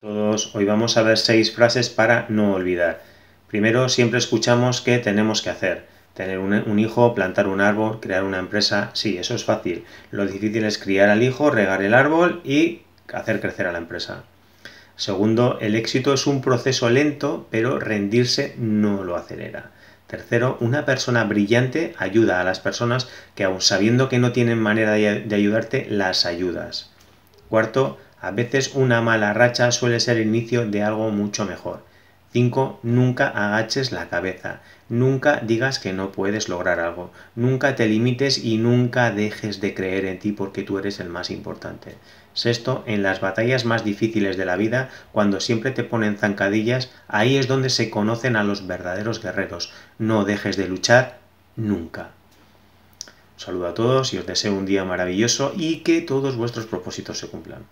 Todos, hoy vamos a ver seis frases para no olvidar. Primero, siempre escuchamos qué tenemos que hacer. Tener un, hijo, plantar un árbol, crear una empresa. Sí, eso es fácil. Lo difícil es criar al hijo, regar el árbol y hacer crecer a la empresa. Segundo, el éxito es un proceso lento, pero rendirse no lo acelera. Tercero, una persona brillante ayuda a las personas que aun sabiendo que no tienen manera de ayudarte, las ayudas. Cuarto, a veces una mala racha suele ser el inicio de algo mucho mejor. 5. Nunca agaches la cabeza. Nunca digas que no puedes lograr algo. Nunca te limites y nunca dejes de creer en ti porque tú eres el más importante. Sexto, en las batallas más difíciles de la vida, cuando siempre te ponen zancadillas, ahí es donde se conocen a los verdaderos guerreros. No dejes de luchar nunca. saludo a todos y os deseo un día maravilloso y que todos vuestros propósitos se cumplan.